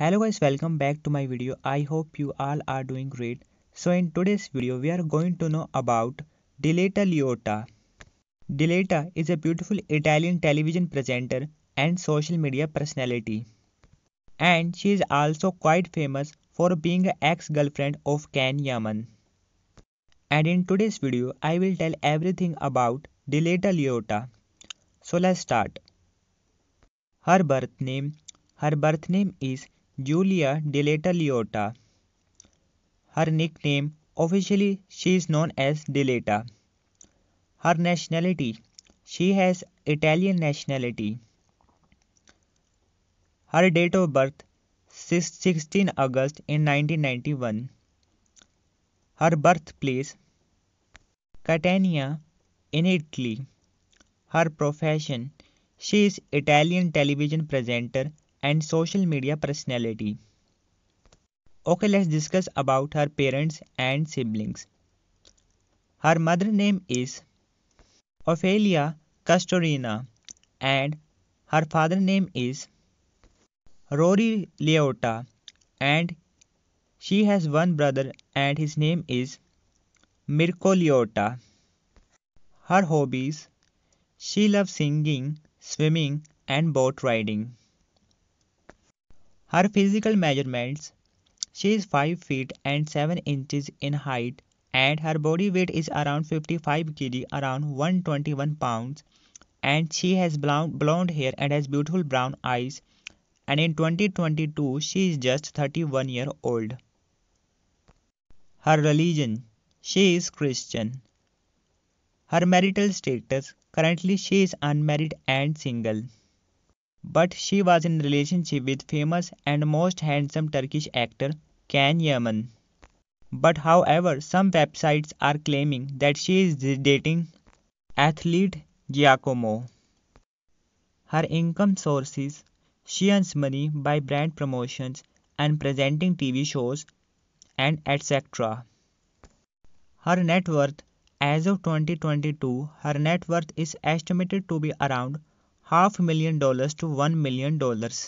hello guys welcome back to my video i hope you all are doing great so in today's video we are going to know about diletta liotta diletta is a beautiful italian television presenter and social media personality and she is also quite famous for being an ex-girlfriend of ken yaman and in today's video i will tell everything about diletta liotta so let's start her birth name her birth name is Julia Deleta Liotta. Her nickname, officially, she is known as Deleta. Her nationality, she has Italian nationality. Her date of birth, 16 August in 1991. Her birthplace, Catania in Italy. Her profession, she is Italian television presenter and social media personality. Okay, let's discuss about her parents and siblings. Her mother name is Ophelia Castorina and her father name is Rory Leota and she has one brother and his name is Mirko Leota. Her hobbies she loves singing, swimming and boat riding. Her physical measurements she is 5 feet and 7 inches in height and her body weight is around 55 kg, around 121 pounds. And she has blonde hair and has beautiful brown eyes. And in 2022, she is just 31 year old. Her religion She is Christian. Her marital status Currently, she is unmarried and single but she was in relationship with famous and most handsome Turkish actor Ken Yaman. But however, some websites are claiming that she is dating athlete Giacomo. Her income sources she earns money by brand promotions and presenting TV shows and etc. Her net worth as of 2022, her net worth is estimated to be around half million dollars to one million dollars